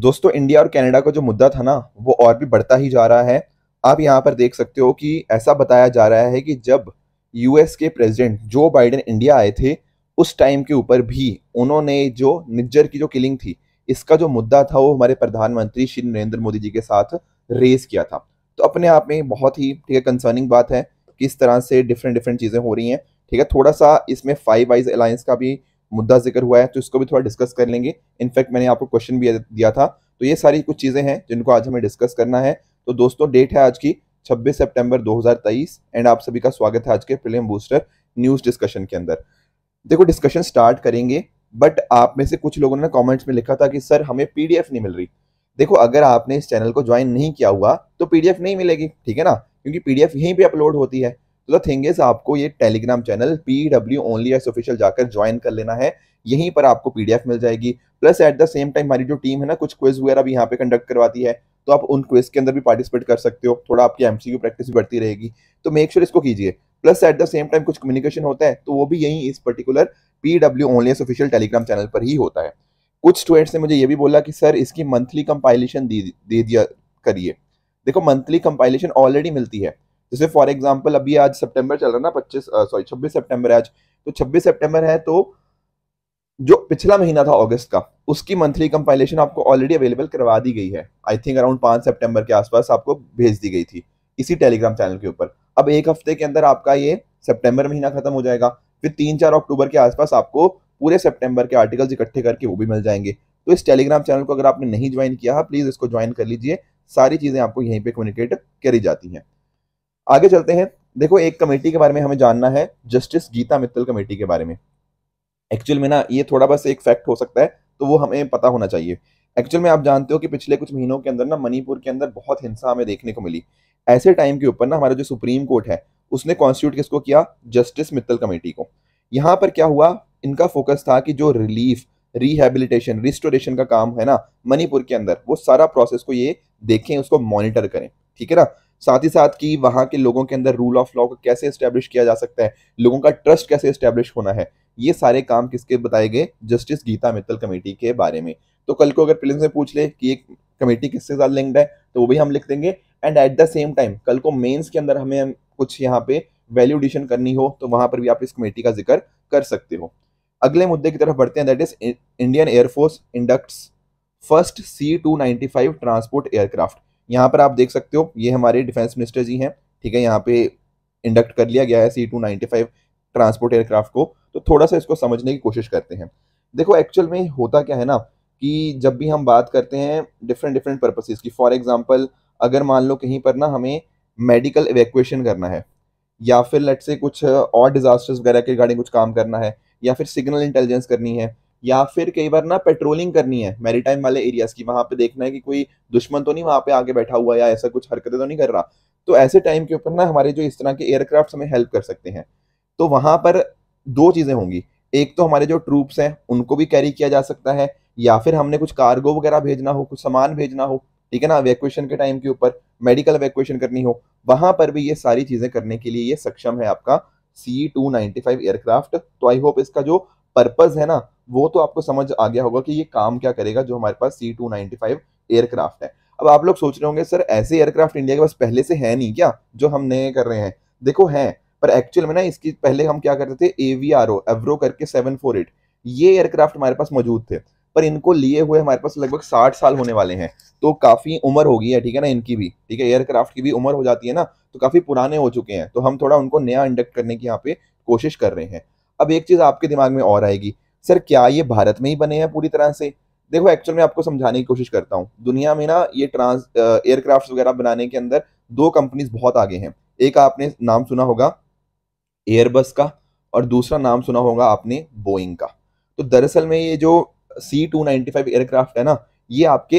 दोस्तों इंडिया और कनाडा का जो मुद्दा था ना वो और भी बढ़ता ही जा रहा है आप यहाँ पर देख सकते हो कि ऐसा बताया जा रहा है कि जब यूएस के प्रेसिडेंट जो बाइडेन इंडिया आए थे उस टाइम के ऊपर भी उन्होंने जो निज्जर की जो किलिंग थी इसका जो मुद्दा था वो हमारे प्रधानमंत्री श्री नरेंद्र मोदी जी के साथ रेज किया था तो अपने आप में बहुत ही ठीक है कंसर्निंग बात है किस तरह से डिफरेंट डिफरेंट चीज़ें हो रही हैं ठीक है थोड़ा सा इसमें फाइव आइज अलायंस का भी मुद्दा जिक्र हुआ है तो इसको भी थोड़ा डिस्कस कर लेंगे इनफैक्ट मैंने आपको क्वेश्चन भी दिया था तो ये सारी कुछ चीज़ें हैं जिनको आज हमें डिस्कस करना है तो दोस्तों डेट है आज की 26 सितंबर 2023 एंड आप सभी का स्वागत है आज के फिल्म बूस्टर न्यूज़ डिस्कशन के अंदर देखो डिस्कशन स्टार्ट करेंगे बट आप में से कुछ लोगों ने कॉमेंट्स में लिखा था कि सर हमें पीडीएफ नहीं मिल रही देखो अगर आपने इस चैनल को ज्वाइन नहीं किया हुआ तो पीडीएफ नहीं मिलेगी ठीक है ना क्योंकि पीडीएफ यहीं पे अपलोड होती है तो थिंग इज आपको ये Telegram channel P W only S official जाकर ज्वाइन कर लेना है यहीं पर आपको पीडीएफ मिल जाएगी plus at the same time हमारी जो टीम है ना कुछ क्विज वगैरह भी यहाँ पे कंडक्ट करवाती है तो आप उन क्विज के अंदर भी पार्टिसिपेट कर सकते हो थोड़ा आपकी एमसीक्यू प्रैक्टिस भी बढ़ती रहेगी तो मेक श्योर sure इसको कीजिए plus at the same time कुछ कम्युनिकेशन होता है तो वो भी यहीं इस particular P W only S official Telegram channel पर ही होता है कुछ स्टूडेंट्स ने मुझे ये भी बोला कि सर इसकी मंथली कंपाइलेशन दे दिया करिए देखो मंथली कंपाइलेशन ऑलरेडी मिलती है जैसे फॉर एग्जाम्पल अभी आज सेप्टेम्बर चल रहा है ना पच्चीस सॉरी छब्बीस सेप्टेम्बर आज तो छब्बीस सेप्टेम्बर है तो जो पिछला महीना था अगस्त का उसकी मंथली कंपाइलेशन आपको ऑलरेडी अवेलेबल करवा दी गई है आई थिंक अराउंड पांच सेप्टेम्बर के आसपास आपको भेज दी गई थी इसी टेलीग्राम चैनल के ऊपर अब एक हफ्ते के अंदर आपका ये सेप्टेम्बर महीना खत्म हो जाएगा फिर तीन चार अक्टूबर के आसपास आपको पूरे सेप्टेम्बर के आर्टिकल्स इकट्ठे करके वो भी मिल जाएंगे तो इस टेलीग्राम चैनल को अगर आपने नहीं ज्वाइन किया है प्लीज़ इसको ज्वाइन कर लीजिए सारी चीज़ें आपको यहीं पर कम्युनिकेट करी जाती हैं आगे चलते हैं देखो एक कमेटी के बारे में हमें जानना है जस्टिस गीता मित्तल कमेटी के बारे में एक्चुअल में ना ये थोड़ा बस एक फैक्ट हो सकता है तो वो हमें पता होना चाहिए एक्चुअल में आप जानते हो कि पिछले कुछ महीनों के अंदर ना मणिपुर के अंदर बहुत हिंसा हमें देखने को मिली ऐसे टाइम के ऊपर ना हमारा जो सुप्रीम कोर्ट है उसने कॉन्स्टिट्यूट किसको किया जस्टिस मित्तल कमेटी को यहाँ पर क्या हुआ इनका फोकस था कि जो रिलीफ रिहेबिलिटेशन रिस्टोरेशन का काम है ना मणिपुर के अंदर वो सारा प्रोसेस को ये देखें उसको मॉनिटर करें ठीक है ना साथ ही साथ की वहाँ के लोगों के अंदर रूल ऑफ लॉ को कैसे इस्टेब्लिश किया जा सकता है लोगों का ट्रस्ट कैसे इस्टेब्लिश होना है ये सारे काम किसके बताए गए जस्टिस गीता मित्तल कमेटी के बारे में तो कल को अगर प्रिलिम्स में पूछ ले कि एक कमेटी किससे साथ लिंक्ड है तो वो भी हम लिख देंगे and at the same time कल को मेंस के अंदर हमें कुछ यहाँ पे वैल्यू एडिशन करनी हो तो वहाँ पर भी आप इस कमेटी का जिक्र कर सकते हो अगले मुद्दे की तरफ बढ़ते हैं that is Indian air force inducts first C two ninety five transport aircraft यहाँ पर आप देख सकते हो ये हमारे डिफेंस मिनिस्टर जी हैं ठीक है यहाँ पे इंडक्ट कर लिया गया है C two ninety five transport aircraft को तो थोड़ा सा इसको समझने की कोशिश करते हैं देखो एक्चुअल में होता क्या है ना कि जब भी हम बात करते हैं डिफरेंट डिफरेंट पर्पसेस की फॉर एग्जांपल अगर मान लो कहीं पर ना हमें मेडिकल इवेक्यूएशन करना है या फिर लेट से कुछ और डिज़ास्टर्स वगैरह के रिगार्डिंग कुछ काम करना है या फिर सिग्नल इंटेलिजेंस करनी है या फिर कई बार ना पेट्रोलिंग करनी है मैरीटाइम वाले एरियाज की वहां पे देखना है कि कोई दुश्मन तो नहीं वहां पे आगे बैठा हुआ या ऐसा कुछ हरकतें तो नहीं कर रहा तो ऐसे टाइम के ऊपर ना हमारे जो इस तरह के एयरक्राफ्ट हमें हेल्प कर सकते हैं तो वहां पर दो चीजें होंगी एक तो हमारे जो ट्रूप्स हैं उनको भी कैरी किया जा सकता है या फिर हमने कुछ कार्गो वगैरह भेजना हो कुछ सामान भेजना हो ठीक है ना वैक्यूएशन के टाइम के ऊपर मेडिकल वैक्यूएशन करनी हो वहां पर भी ये सारी चीजें करने के लिए ये सक्षम है आपका C two ninety five aircraft तो आई होप इसका जो पर्पज है ना वो तो आपको समझ आ गया होगा कि ये काम क्या करेगा जो हमारे पास C two ninety five aircraft है अब आप लोग सोच रहे होंगे सर ऐसे एयरक्राफ्ट इंडिया के पास पहले से है नहीं क्या जो हम नए कर रहे हैं देखो है पर एक्चुअल में ना इसकी पहले हम क्या करते थे एवीआरओ एवरो करके सेवन फोर एट ये एयरक्राफ्ट हमारे पास मौजूद थे पर इनको लिए हुए हमारे पास लगभग साठ साल होने वाले हैं तो काफ़ी उम्र हो गई है ठीक है ना इनकी भी ठीक है एयरक्राफ्ट की भी उम्र हो जाती है ना तो काफ़ी पुराने हो चुके हैं तो हम थोड़ा उनको नया इंडक्ट करने की यहाँ पे कोशिश कर रहे हैं अब एक चीज़ आपके दिमाग में और आएगी सर क्या ये भारत में ही बने हैं पूरी तरह से देखो एक्चुअल में आपको समझाने की कोशिश करता हूँ दुनिया में ना ये ट्रांस एयरक्राफ्ट वगैरह बनाने के अंदर दो कंपनीज बहुत आगे हैं एक आपने नाम सुना होगा एयरबस का और दूसरा नाम सुना होगा आपने बोइंग का तो दरअसल में ये जो C two ninety five aircraft है ना ये आपके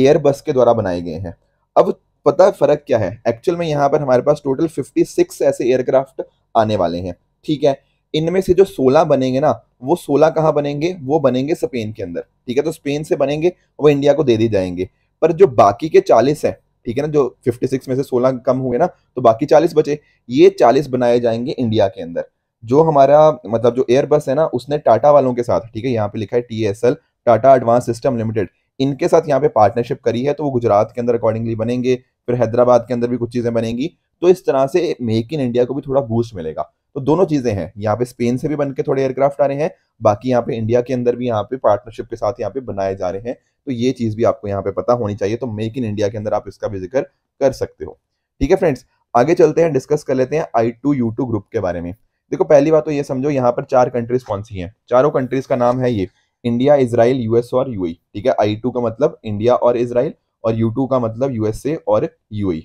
एयरबस के द्वारा बनाए गए हैं अब पता है फ़र्क क्या है एक्चुअल में यहाँ पर हमारे पास टोटल फिफ्टी सिक्स ऐसे एयरक्राफ्ट आने वाले हैं ठीक है इनमें से जो सोलह बनेंगे ना वो सोलह कहाँ बनेंगे वो बनेंगे स्पेन के अंदर ठीक है तो स्पेन से बनेंगे वो इंडिया को दे दी जाएंगे पर जो बाकी के चालीस है ठीक है ना जो 56 में से 16 कम हुए ना तो बाकी 40 बचे ये 40 बनाए जाएंगे इंडिया के अंदर जो हमारा मतलब जो एयरबस है ना उसने टाटा वालों के साथ ठीक है यहाँ पे लिखा है T S L Tata advance system limited इनके साथ यहाँ पे पार्टनरशिप करी है तो वो गुजरात के अंदर अकॉर्डिंगली बनेंगे फिर हैदराबाद के अंदर भी कुछ चीज़ें बनेंगी तो इस तरह से मेक इन इंडिया को भी थोड़ा बूस्ट मिलेगा तो दोनों चीजें हैं यहाँ पे स्पेन से भी बन के थोड़े एयरक्राफ्ट आ रहे हैं बाकी यहाँ पे इंडिया के अंदर भी यहाँ पे पार्टनरशिप के साथ यहाँ पे बनाए जा रहे हैं तो ये चीज भी आपको यहाँ पे पता होनी चाहिए तो मेक इन इंडिया के अंदर आप इसका भी जिक्र कर सकते हो ठीक है फ्रेंड्स आगे चलते हैं डिस्कस कर लेते हैं I two U two group के बारे में देखो पहली बात तो ये समझो यहाँ पर चार कंट्रीज कौन सी हैं चारों कंट्रीज का नाम है ये इंडिया इसराइल यूएस और यू e। ठीक है आई टू का मतलब इंडिया और इसराइल और यू टू का मतलब यूएसए और यू e।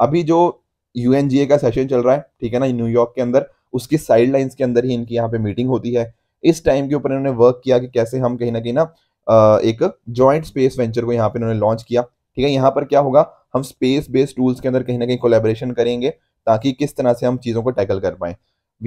अभी जो यूएनजीए का सेशन चल रहा है ठीक है ना न्यूयॉर्क के अंदर उसकी साइड लाइन्स के अंदर ही इनकी यहाँ पे मीटिंग होती है इस टाइम के ऊपर इन्होंने वर्क किया कि कैसे हम कहीं ना कहीं ना एक जॉइंट स्पेस वेंचर को यहाँ पे इन्होंने लॉन्च किया ठीक है यहाँ पर क्या होगा हम स्पेस बेस्ड टूल्स के अंदर कहीं ना कहीं कोलेबोरेशन करेंगे ताकि किस तरह से हम चीज़ों को टैकल कर पाए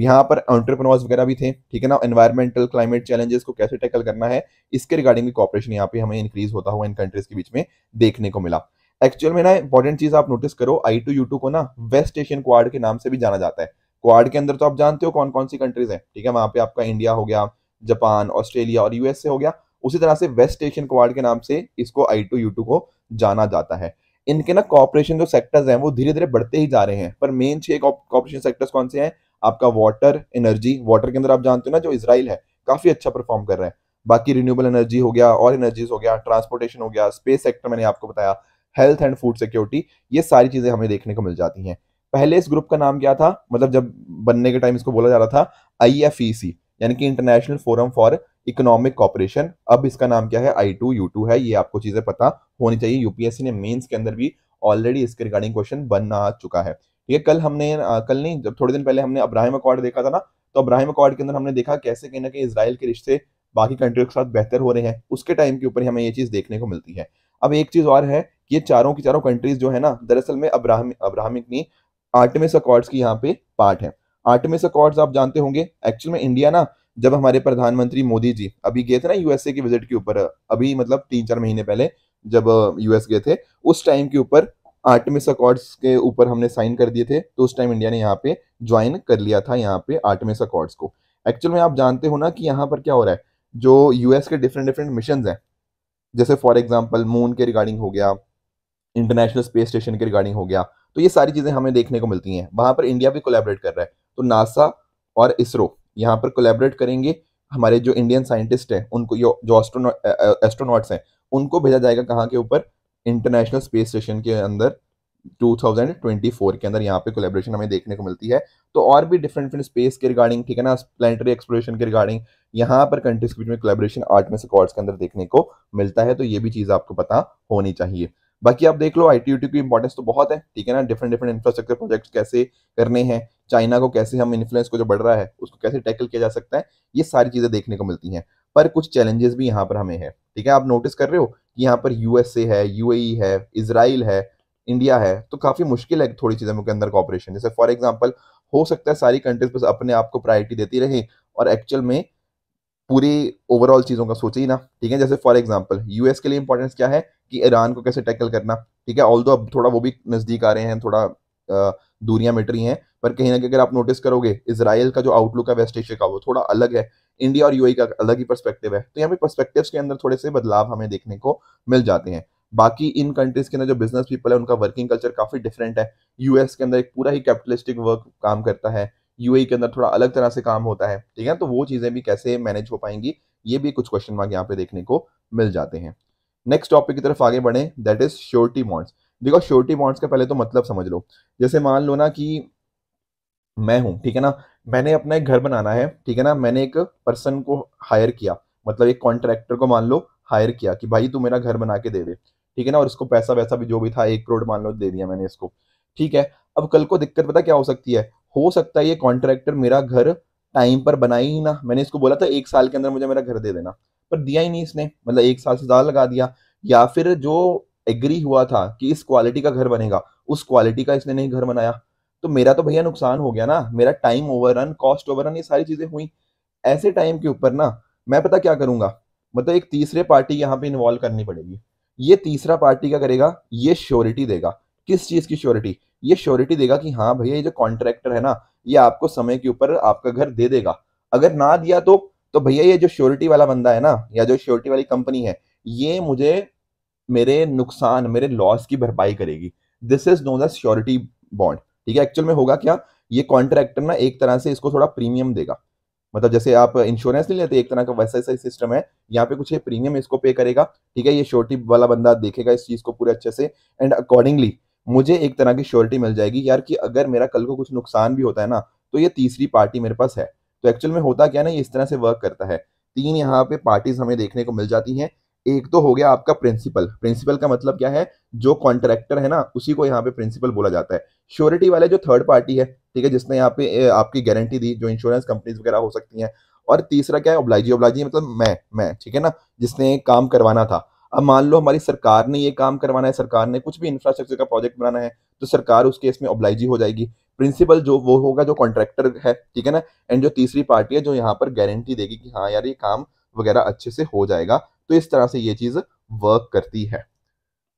यहाँ पर ऑन्टरप्रनोर्स वगैरह भी थे ठीक है ना एनवायरमेंटल क्लाइमेट चैलेंजेस को कैसे टैकल करना है इसके रिगार्डिंग भी कॉपरेशन यहाँ पे हमें इंक्रीज होता हुआ इन कंट्रीज के बीच में देखने को मिला एक्चुअल में ना इंपॉर्टेंट चीज आप नोटिस करो आई टू यू टू को ना वेस्ट एशियन क्वाड के नाम से भी जाना जाता है क्वाड के अंदर तो आप जानते हो कौन कौन सी कंट्रीज हैं ठीक है वहां पे आपका इंडिया हो गया जापान ऑस्ट्रेलिया और यूएसए हो गया उसी तरह से वेस्ट एशियन क्वाड के नाम से इसको आई टू यू टू को जाना जाता है इनके ना कॉपरेशन जो सेक्टर्स हैं वो धीरे धीरे बढ़ते ही जा रहे हैं पर मेन छह कॉपरेशन सेक्टर्स कौन से हैं आपका वाटर एनर्जी वाटर के अंदर आप जानते हो ना जो इसराइल है काफ़ी अच्छा परफॉर्म कर रहा है बाकी रिन्यूएबल एनर्जी हो गया और एनर्जीज हो गया ट्रांसपोर्टेशन हो गया स्पेस सेक्टर मैंने आपको बताया हेल्थ एंड फूड सिक्योरिटी ये सारी चीज़ें हमें देखने को मिल जाती हैं पहले इस ग्रुप का नाम क्या था मतलब जब बनने के टाइम इसको बोला जा रहा था आई एफ ई सी यानी कि international forum for economic cooperation अब इसका नाम क्या है आई टू यू टू है ये आपको चीजें पता होनी चाहिए यूपीएससी ने मेन्स के अंदर भी ऑलरेडी इसके रिगार्डिंग क्वेश्चन बन आ चुका है ये कल हमने कल नहीं जब थोड़े दिन पहले हमने अब्राहिम अकॉर्ड देखा था ना तो अब्राहिम अकॉर्ड के अंदर हमने देखा कैसे कहीं ना कहीं इसराइल के रिश्ते बाकी कंट्रियों के साथ बेहतर हो रहे हैं उसके टाइम के ऊपर हमें ये चीज़ देखने को मिलती है अब एक चीज़ और है ये चारों की चारों कंट्रीज जो है ना दरअसल में अब्राहमिक अब्राहमिक नहीं आर्टमिस अकॉर्ड्स की यहाँ पे पार्ट है आर्टमिस अकॉर्ड्स आप जानते होंगे एक्चुअल में इंडिया ना जब हमारे प्रधानमंत्री मोदी जी अभी गए थे ना यूएसए के विजिट के ऊपर अभी मतलब तीन चार महीने पहले जब यूएस गए थे उस टाइम के ऊपर आर्टमिस अकॉर्ड्स के ऊपर हमने साइन कर दिए थे तो उस टाइम इंडिया ने यहाँ पे ज्वाइन कर लिया था यहाँ पे आर्टमिस अकॉर्ड्स को एक्चुअल में आप जानते हो ना कि यहाँ पर क्या हो रहा है जो यूएस के डिफरेंट डिफरेंट मिशन है जैसे फॉर एग्जाम्पल मून के रिगार्डिंग हो गया इंटरनेशनल स्पेस स्टेशन के रिगार्डिंग हो गया तो ये सारी चीज़ें हमें देखने को मिलती हैं वहां पर इंडिया भी कोलेबरेट कर रहा है तो नासा और इसरो यहाँ पर कोलेबरेट करेंगे हमारे जो इंडियन साइंटिस्ट हैं उनको जो एस्ट्रोनॉट्स हैं उनको भेजा जाएगा कहाँ के ऊपर इंटरनेशनल स्पेस स्टेशन के अंदर 2024 के अंदर यहाँ पे कोलेब्रेशन हमें देखने को मिलती है तो और भी डिफरेंट डिफरेंट स्पेस के रिगार्डिंग ठीक है ना प्लानिटरी एक्सप्लोरेशन के रिगार्डिंग यहाँ पर कंट्रीज के बीच में कोलेब्रेशन आर्ट में के अंदर देखने को मिलता है तो ये भी चीज़ आपको पता होनी चाहिए बाकी आप देख लो आई टी की इंपॉर्टेंस तो बहुत है ठीक है ना डिफरेंट डिफरेंट इंफ्रास्ट्रक्चर प्रोजेक्ट कैसे करने हैं चाइना को कैसे हम इन्फ्लुएंस को जो बढ़ रहा है उसको कैसे टैकल किया जा सकता है ये सारी चीज़ें देखने को मिलती हैं पर कुछ चैलेंजेस भी यहाँ पर हमें है ठीक है आप नोटिस कर रहे हो कि यहाँ पर यूएसए है यूएई e है इसराइल है इंडिया है तो काफ़ी मुश्किल है थोड़ी चीज़ों के अंदर कॉपरेशन जैसे फॉर एग्जाम्पल हो सकता है सारी कंट्रीज बस अपने आप को प्रायोरिटी देती रहे और एक्चुअल में पूरी ओवरऑल चीज़ों का सोचे ही ना ठीक है जैसे फॉर एग्जाम्पल यूएस के लिए इंपॉर्टेंस क्या है कि ईरान को कैसे टैकल करना ठीक है ऑल अब थोड़ा वो भी नज़दीक आ रहे हैं थोड़ा दूरियां मिट रही हैं पर कहीं ना कहीं अगर आप नोटिस करोगे इसराइल का जो आउटलुक है वेस्ट एशिया का वो थोड़ा अलग है इंडिया और यूएई e का अलग ही पर्सपेक्टिव है तो यहाँ पे पर्सपेक्टिव्स के अंदर थोड़े से बदलाव हमें देखने को मिल जाते हैं बाकी इन कंट्रीज के अंदर जो बिजनेस पीपल है उनका वर्किंग कल्चर काफी डिफरेंट है यूएस के अंदर एक पूरा ही कैपिटलिस्टिक वर्क काम करता है यूएई के अंदर थोड़ा अलग तरह से काम होता है ठीक है तो वो चीज़ें भी कैसे मैनेज हो पाएंगी ये भी कुछ क्वेश्चन मार्क यहाँ पे देखने को मिल जाते हैं नेक्स्ट टॉपिक की तरफ आगे बढ़े दैट इज श्योरिटी बॉन्ड्स देखो श्योरिटी बॉन्ड्स का पहले तो मतलब समझ लो जैसे मान लो ना कि मैं हूं ठीक है ना मैंने अपना एक घर बनाना है ठीक है ना मैंने एक पर्सन को हायर किया मतलब एक कॉन्ट्रैक्टर को मान लो हायर किया कि भाई तू मेरा घर बना के दे दे ठीक है ना और इसको पैसा वैसा भी जो भी था एक करोड़ मान लो दे दिया मैंने इसको ठीक है अब कल को दिक्कत पता क्या हो सकती है हो सकता है ये कॉन्ट्रैक्टर मेरा घर टाइम पर बनाए ही ना मैंने इसको बोला था एक साल के अंदर मुझे मेरा घर दे देना पर दिया ही नहीं इसने मतलब एक साल से ज़्यादा लगा दिया या फिर जो एग्री हुआ था कि इस क्वालिटी का घर बनेगा उस क्वालिटी का इसने नहीं घर बनाया तो मेरा तो भैया नुकसान हो गया ना मेरा टाइम ओवररन कॉस्ट ओवररन ये सारी चीज़ें हुई ऐसे टाइम के ऊपर ना मैं पता क्या करूंगा मतलब एक तीसरे पार्टी यहाँ पे इन्वॉल्व करनी पड़ेगी ये तीसरा पार्टी क्या करेगा ये श्योरिटी देगा किस चीज़ की श्योरिटी ये श्योरिटी देगा कि हाँ भैया ये जो कॉन्ट्रैक्टर है ना ये आपको समय के ऊपर आपका घर दे देगा अगर ना दिया तो तो भैया ये जो श्योरिटी वाला बंदा है ना या जो श्योरिटी वाली कंपनी है ये मुझे मेरे नुकसान मेरे लॉस की भरपाई करेगी this is known as surety bond ठीक है एक्चुअल में होगा क्या ये कॉन्ट्रैक्टर ना एक तरह से इसको थोड़ा प्रीमियम देगा मतलब जैसे आप इंश्योरेंस नहीं लेते एक तरह का वैसा ऐसा सिस्टम है यहाँ पे कुछ है प्रीमियम इसको पे करेगा ठीक है ये श्योरिटी वाला बंदा देखेगा इस चीज को पूरे अच्छे से एंड अकॉर्डिंगली मुझे एक तरह की श्योरिटी मिल जाएगी यार कि अगर मेरा कल को कुछ नुकसान भी होता है ना तो ये तीसरी पार्टी मेरे पास है तो एक्चुअल में होता क्या ना ये इस तरह से वर्क करता है तीन यहाँ पे पार्टीज हमें देखने को मिल जाती हैं एक तो हो गया आपका प्रिंसिपल प्रिंसिपल का मतलब क्या है जो कॉन्ट्रैक्टर है ना उसी को यहाँ पे प्रिंसिपल बोला जाता है श्योरिटी वाले जो थर्ड पार्टी है ठीक है जिसने यहाँ पे आपकी गारंटी दी जो इंश्योरेंस कंपनीज वगैरह हो सकती हैं और तीसरा क्या है ओब्लाइजी ओब्लाइजी मतलब मैं मैं ठीक है ना जिसने काम करवाना था अब मान लो हमारी सरकार ने ये काम करवाना है सरकार ने कुछ भी इंफ्रास्ट्रक्चर का प्रोजेक्ट बनाना है तो सरकार उस केस में हो जाएगी प्रिंसिपल जो वो होगा जो कॉन्ट्रैक्टर है ठीक है ना एंड जो तीसरी पार्टी है जो यहाँ पर गारंटी देगी कि हाँ यार ये काम वगैरह अच्छे से हो जाएगा तो इस तरह से ये चीज़ वर्क करती है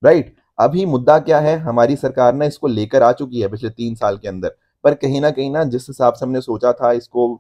राइट अभी मुद्दा क्या है हमारी सरकार ना इसको लेकर आ चुकी है पिछले तीन साल के अंदर पर कहीं ना कहीं ना जिस हिसाब से हमने सोचा था इसको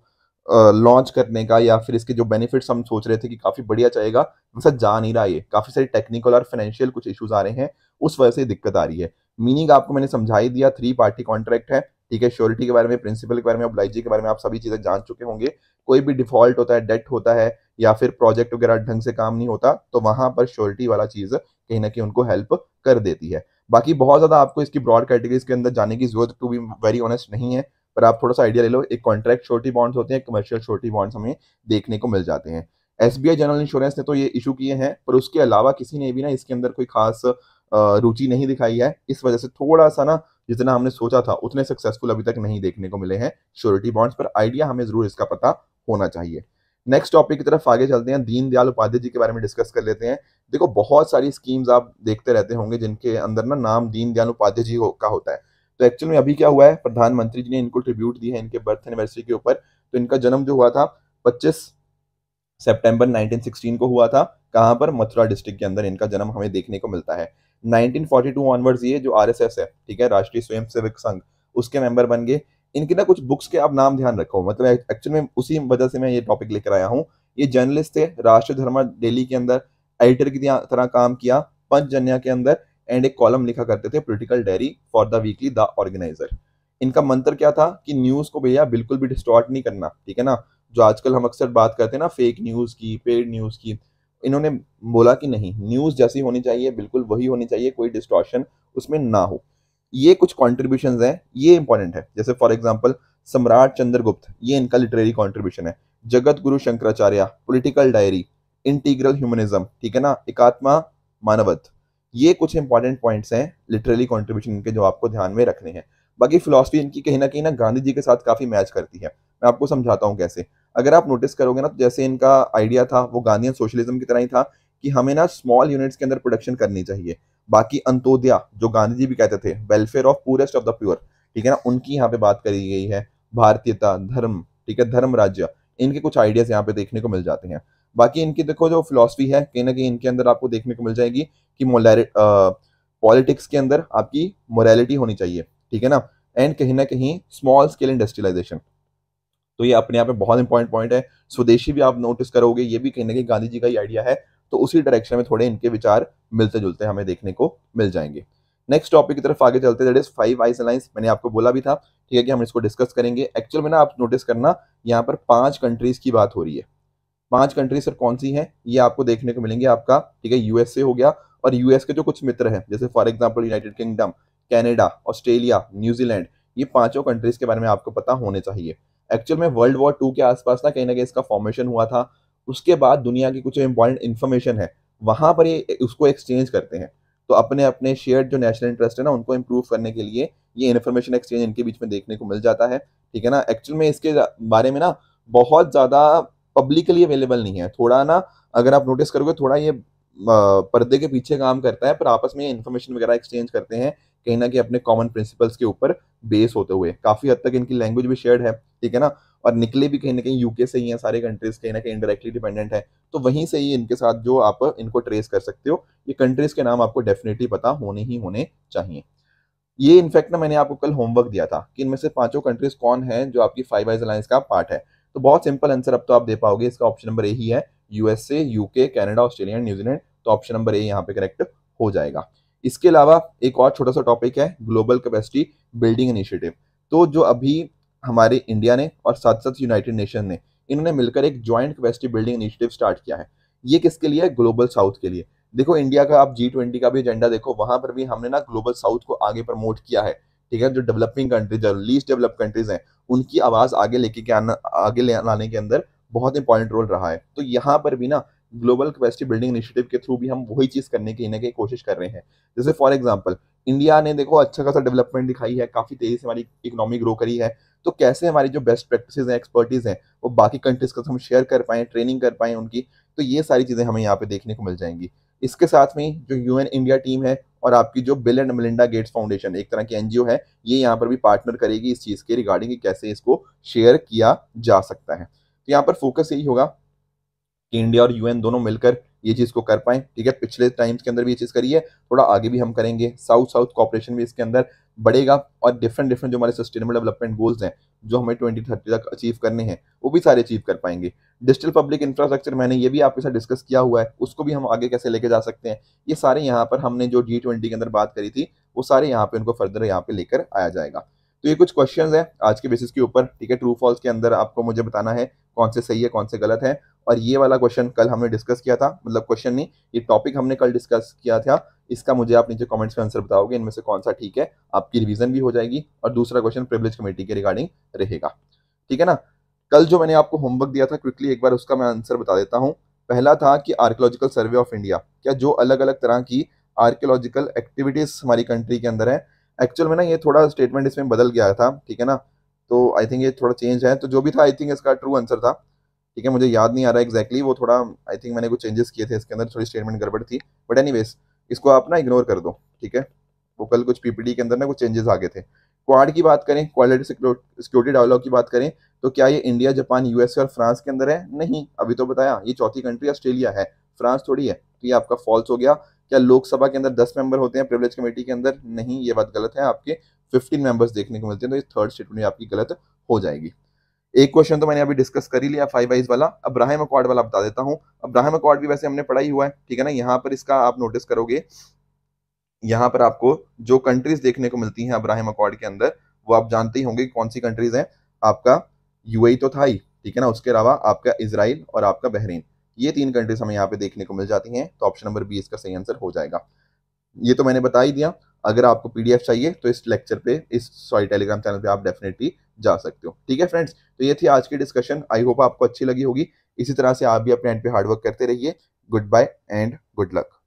लॉन्च करने का या फिर इसके जो बेनिफिट्स हम सोच रहे थे कि काफ़ी बढ़िया चाहेगा वैसा जा नहीं रहा ये काफ़ी सारी टेक्निकल और फाइनेंशियल कुछ इश्यूज आ रहे हैं उस वजह से दिक्कत आ रही है मीनिंग आपको मैंने समझाई दिया थ्री पार्टी कॉन्ट्रैक्ट है ठीक है श्योरिटी के बारे में प्रिंसिपल के बारे में ऑब्लाइजी के बारे में आप सभी चीज़ें जान चुके होंगे कोई भी डिफॉल्ट होता है डेट होता है या फिर प्रोजेक्ट वगैरह ढंग से काम नहीं होता तो वहां पर श्योरिटी वाला चीज़ कहीं ना कहीं उनको हेल्प कर देती है बाकी बहुत ज़्यादा आपको इसकी ब्रॉड कैटेगरीज के अंदर जाने की जरूरत टू बी वेरी ऑनेस्ट नहीं है पर आप थोड़ा सा आइडिया ले लो एक कॉन्ट्रैक्ट छोटी बॉन्ड्स होते हैं कमर्शियल छोटी बॉन्ड्स हमें देखने को मिल जाते हैं एस जनरल इंश्योरेंस ने तो ये इशू किए हैं पर उसके अलावा किसी ने भी ना इसके अंदर कोई खास रुचि नहीं दिखाई है इस वजह से थोड़ा सा ना जितना हमने सोचा था उतने सक्सेसफुल अभी तक नहीं देखने को मिले हैं श्योरिटी बॉन्ड्स पर आइडिया हमें जरूर इसका पता होना चाहिए नेक्स्ट टॉपिक की तरफ आगे चलते हैं दीनदयाल उपाध्याय जी के बारे में डिस्कस कर लेते हैं देखो बहुत सारी स्कीम्स आप देखते रहते होंगे जिनके अंदर ना नाम दीनदयाल उपाध्याय जी का होता है तो एक्चुअल में अभी क्या हुआ है प्रधानमंत्री जी ने इनको ट्रिब्यूट दी है इनके बर्थ एनिवर्सरी के ऊपर तो इनका जन्म जो हुआ था 25 सितंबर 1916 को हुआ था कहाँ पर मथुरा डिस्ट्रिक्ट के अंदर इनका जन्म हमें देखने को मिलता है 1942 ऑनवर्ड्स ये जो आरएसएस है ठीक है राष्ट्रीय स्वयंसेवक संघ उसके मेंबर बन गए इनके ना कुछ बुक्स के आप नाम ध्यान रखो मतलब एक्चुअल में उसी वजह से मैं ये टॉपिक लेकर आया हूँ ये जर्नलिस्ट थे राष्ट्र धर्मा डेली के अंदर एडिटर की तरह काम किया पंचजन्या के अंदर एंड एक कॉलम लिखा करते थे political diary for the weekly the organiser इनका मंत्र क्या था कि न्यूज को भैया बिल्कुल भी डिस्टॉर्ट नहीं करना ठीक है ना जो आजकल हम अक्सर बात करते हैं ना फेक न्यूज की पेड न्यूज की इन्होंने बोला कि नहीं न्यूज जैसी होनी चाहिए बिल्कुल वही होनी चाहिए कोई डिस्टॉर्शन उसमें ना हो ये कुछ कॉन्ट्रीब्यूशन हैं ये इंपॉर्टेंट है जैसे फॉर एग्जाम्पल सम्राट चंद्रगुप्त ये इनका लिटरेरी कॉन्ट्रीब्यूशन है Jagat Guru Shankaracharya political diary integral humanism ठीक है ना एकात्मा मानवत ये कुछ इंपॉर्टेंट पॉइंट्स हैं लिटरली कॉन्ट्रीब्यूशन के जो आपको ध्यान में रखने हैं बाकी फिलोसफी इनकी कहीं ना कहीं ना गांधी जी के साथ काफ़ी मैच करती है मैं आपको समझाता हूँ कैसे अगर आप नोटिस करोगे ना तो जैसे इनका आइडिया था वो गांधीन सोशलिज्म की तरह ही था कि हमें ना स्मॉल यूनिट्स के अंदर प्रोडक्शन करनी चाहिए बाकी अंतोदया जो गांधी जी भी कहते थे welfare of poorest of the poor ठीक है ना उनकी यहाँ पे बात करी गई है भारतीयता धर्म ठीक है धर्म राज्य इनके कुछ आइडियाज यहाँ पे देखने को मिल जाते हैं बाकी इनकी देखो जो फिलोसफी है कहीं ना कहीं इनके अंदर आपको देखने को मिल जाएगी कि पॉलिटिक्स के अंदर आपकी मोरालिटी होनी चाहिए ठीक है ना एंड कहीं ना कहीं स्मॉल स्केल इंडस्ट्रियलाइजेशन तो ये अपने आप में बहुत इंपॉर्टेंट पॉइंट है स्वदेशी भी आप नोटिस करोगे ये भी कहीं ना कहीं गांधी जी का ही आइडिया है तो उसी डायरेक्शन में थोड़े इनके विचार मिलते जुलते हमें देखने को मिल जाएंगे नेक्स्ट टॉपिक की तरफ आगे चलते हैं फाइव आइस अलाइंस मैंने आपको बोला भी था ठीक है कि हम इसको डिस्कस करेंगे एक्चुअल में ना आप नोटिस करना यहाँ पर पांच कंट्रीज की बात हो रही है पांच कंट्री सर कौन सी है ये आपको देखने को मिलेंगे आपका ठीक है यूएसए हो गया और यूएस के जो कुछ मित्र हैं जैसे for example United Kingdom Canada Australia New Zealand ये पांचों कंट्रीज के बारे में आपको पता होने चाहिए एक्चुअल में वर्ल्ड वॉर टू के आसपास ना कहीं ना कहीं इसका फॉर्मेशन हुआ था उसके बाद दुनिया की कुछ इंपॉर्टेंट इन्फॉर्मेशन है वहां पर ये उसको एक्सचेंज करते हैं तो अपने अपने शेयर जो नेशनल इंटरेस्ट है ना उनको इम्प्रूव करने के लिए ये इन्फॉर्मेशन एक्सचेंज इनके बीच में देखने को मिल जाता है ठीक है ना एक्चुअल में इसके बारे में ना बहुत ज़्यादा पब्लिकली अवेलेबल नहीं है थोड़ा ना अगर आप नोटिस करोगे थोड़ा ये पर्दे के पीछे काम करता है पर आपस में इन्फॉर्मेशन वगैरह एक्सचेंज करते हैं कहीं ना कहीं अपने कॉमन प्रिंसिपल्स के ऊपर बेस होते हुए काफ़ी हद तक इनकी लैंग्वेज भी शेयर्ड है ठीक है ना और निकले भी कहीं ना कहीं यूके से ही हैं सारे कंट्रीज कहीं ना कहीं इंडायरेक्टली डिपेंडेंट है तो वहीं से ही इनके साथ जो आप इनको ट्रेस कर सकते हो ये कंट्रीज के नाम आपको डेफिनेटली पता होने ही होने चाहिए ये इनफैक्ट ना मैंने आपको कल होमवर्क दिया था कि इनमें से पांचों कंट्रीज कौन है जो आपकी फाइव आइज अलायंस का पार्ट है तो बहुत सिंपल आंसर अब तो आप दे पाओगे इसका ऑप्शन नंबर ए ही है USA UK Canada Australia New Zealand तो ऑप्शन नंबर ए यहाँ पे करेक्ट हो जाएगा इसके अलावा एक और छोटा सा टॉपिक है ग्लोबल कैपेसिटी बिल्डिंग इनिशिएटिव तो जो अभी हमारे इंडिया ने और साथ साथ यूनाइटेड नेशन ने इन्होंने मिलकर एक joint capacity building initiative start किया है ये किसके लिए ग्लोबल साउथ के लिए देखो इंडिया का आप जी ट्वेंटी का भी एजेंडा देखो वहां पर भी हमने ना ग्लोबल साउथ को आगे प्रमोट किया है ठीक है जो डेवलपिंग कंट्रीज है लीस्ट डेवलप कंट्रीज हैं उनकी आवाज़ आगे लेके के आना आगे ले लाने के अंदर बहुत इंपॉर्टेंट रोल रहा है तो यहाँ पर भी ना ग्लोबल कैपेसिटी बिल्डिंग इनिशिएटिव के थ्रू भी हम वही चीज़ करने की इन्हें कोशिश कर रहे हैं जैसे फॉर एग्जाम्पल इंडिया ने देखो अच्छा खासा डेवलपमेंट दिखाई है काफ़ी तेज़ी से हमारी इकोनॉमी ग्रो करी है तो कैसे हमारी जो बेस्ट प्रैक्टिस हैं एक्सपर्टीज़ हैं वो बाकी कंट्रीज़ का हम शेयर कर पाए ट्रेनिंग कर पाएँ उनकी तो ये सारी चीज़ें हमें यहाँ पे देखने को मिल जाएंगी इसके साथ में जो यूएन इंडिया टीम है और आपकी जो Bill and Melinda Gates foundation एक तरह की एनजीओ है ये यहाँ पर भी पार्टनर करेगी इस चीज़ के रिगार्डिंग कैसे इसको शेयर किया जा सकता है तो यहाँ पर फोकस यही होगा कि इंडिया और यूएन दोनों मिलकर ये चीज़ को कर पाए ठीक है पिछले टाइम्स के अंदर भी ये चीज़ करी है थोड़ा आगे भी हम करेंगे साउथ साउथ कॉपरेशन भी इसके अंदर बढ़ेगा और डिफरेंट डिफरेंट जो हमारे सस्टेनेबल डेवलपमेंट गोल्स हैं जो हमें ट्वेंटी थर्टी तक अचीव करने हैं वो भी सारे अचीव कर पाएंगे डिजिटल पब्लिक इंफ्रास्ट्रक्चर मैंने ये भी आपके साथ डिस्कस किया हुआ है उसको भी हम आगे कैसे लेके जा सकते हैं ये सारे यहाँ पर हमने जो जी ट्वेंटी के अंदर बात करी थी वो सारे यहाँ पे उनको फर्दर यहाँ पे लेकर आया जाएगा तो ये कुछ क्वेश्चन है आज के बेसिस के ऊपर ठीक है ट्रू फॉल्स के अंदर आपको मुझे बताना है कौन से सही है कौन से गलत है और ये वाला क्वेश्चन कल हमने डिस्कस किया था मतलब क्वेश्चन नहीं ये टॉपिक हमने कल डिस्कस किया था इसका मुझे आप नीचे कमेंट्स में आंसर बताओगे इनमें से कौन सा ठीक है आपकी रिवीजन भी हो जाएगी और दूसरा क्वेश्चन प्रिवलेज कमेटी के रिगार्डिंग रहेगा ठीक है ना कल जो मैंने आपको होमवर्क दिया था क्विकली एक बार उसका मैं आंसर बता देता हूँ पहला था कि आर्कोलॉजिकल सर्वे ऑफ इंडिया क्या जो अलग अलग तरह की आर्कियोलॉजिकल एक्टिविटीज़ हमारी कंट्री के अंदर है एक्चुअल में ना ये थोड़ा स्टेटमेंट इसमें बदल गया था ठीक है ना तो आई थिंक ये थोड़ा चेंज है तो जो भी था आई थिंक इसका ट्रू आंसर था ठीक है मुझे याद नहीं आ रहा एग्जैक्टली exactly, वो थोड़ा आई थिंक मैंने कुछ चेंजेस किए थे इसके अंदर थोड़ी स्टेटमेंट गड़बड़ थी बट एनी इसको आप ना इग्नोर कर दो ठीक है वो कल कुछ पीपीडी के अंदर ना कुछ चेंजेस आ गए थे क्वाड की बात करें क्वालिटी सिक्योरिटी डायलॉग की बात करें तो क्या ये इंडिया जापान यूएसए और फ्रांस के अंदर है नहीं अभी तो बताया ये चौथी कंट्री ऑस्ट्रेलिया है फ्रांस थोड़ी है तो ये आपका फॉल्स हो गया क्या लोकसभा के अंदर दस मेंबर होते हैं प्रिवलेज कमेटी के अंदर नहीं ये बात गलत है आपके फिफ्टीन मेंबर्स देखने को मिलते हैं तो ये थर्ड स्टेटमेंट आपकी गलत हो जाएगी एक क्वेश्चन तो मैंने अभी डिस्कस कर ही लिया फाइव वाइज वाला अब्राहिम अकॉर्ड वाला बता देता हूँ अब्राहिम अकॉर्ड भी वैसे हमने पढ़ाई हुआ है ठीक है ना यहाँ पर इसका आप नोटिस करोगे यहाँ पर आपको जो कंट्रीज देखने को मिलती हैं अब्राहिम अकॉर्ड के अंदर वो आप जानते ही होंगे कौन सी कंट्रीज हैं आपका यूएई e तो था ही ठीक है ना उसके अलावा आपका इसराइल और आपका बहरीन ये तीन कंट्रीज हमें यहाँ पे देखने को मिल जाती हैं तो ऑप्शन नंबर बी इसका सही आंसर हो जाएगा ये तो मैंने बता ही दिया अगर आपको पीडीएफ चाहिए तो इस लेक्चर पे इस सॉरी टेलीग्राम चैनल पे आप डेफिनेटली जा सकते हो ठीक है फ्रेंड्स तो ये थी आज की डिस्कशन आई होप आपको अच्छी लगी होगी इसी तरह से आप भी अपने एंड पे हार्डवर्क करते रहिए good bye and good luck